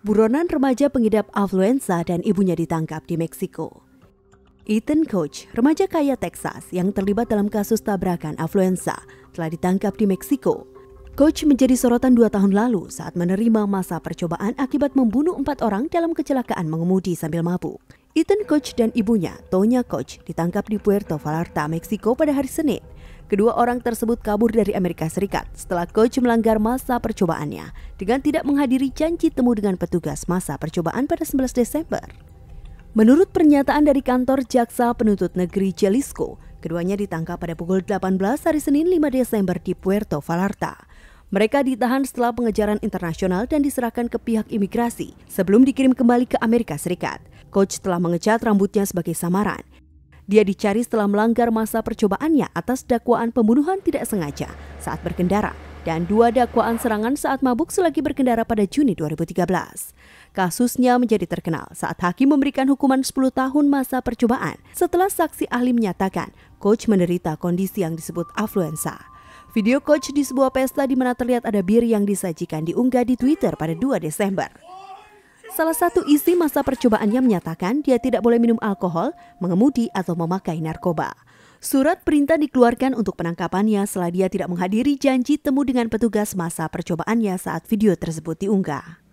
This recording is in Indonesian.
buronan remaja pengidap influenza dan ibunya ditangkap di Meksiko. Ethan Koch, remaja kaya Texas yang terlibat dalam kasus tabrakan influenza, telah ditangkap di Meksiko. Koch menjadi sorotan dua tahun lalu saat menerima masa percobaan akibat membunuh empat orang dalam kecelakaan mengemudi sambil mabuk. Ethan Koch dan ibunya, Tonya Koch, ditangkap di Puerto Vallarta, Meksiko pada hari Senin. Kedua orang tersebut kabur dari Amerika Serikat setelah coach melanggar masa percobaannya dengan tidak menghadiri janji temu dengan petugas masa percobaan pada 11 Desember. Menurut pernyataan dari kantor Jaksa Penuntut Negeri Jalisco, keduanya ditangkap pada pukul 18 hari Senin 5 Desember di Puerto Vallarta. Mereka ditahan setelah pengejaran internasional dan diserahkan ke pihak imigrasi sebelum dikirim kembali ke Amerika Serikat. Coach telah mengecat rambutnya sebagai samaran dia dicari setelah melanggar masa percobaannya atas dakwaan pembunuhan tidak sengaja saat berkendara dan dua dakwaan serangan saat mabuk selagi berkendara pada Juni 2013. Kasusnya menjadi terkenal saat hakim memberikan hukuman 10 tahun masa percobaan setelah saksi ahli menyatakan coach menderita kondisi yang disebut afluenza. Video coach di sebuah pesta di mana terlihat ada bir yang disajikan diunggah di Twitter pada 2 Desember. Salah satu isi masa percobaannya menyatakan dia tidak boleh minum alkohol, mengemudi, atau memakai narkoba. Surat perintah dikeluarkan untuk penangkapannya setelah dia tidak menghadiri janji temu dengan petugas masa percobaannya saat video tersebut diunggah.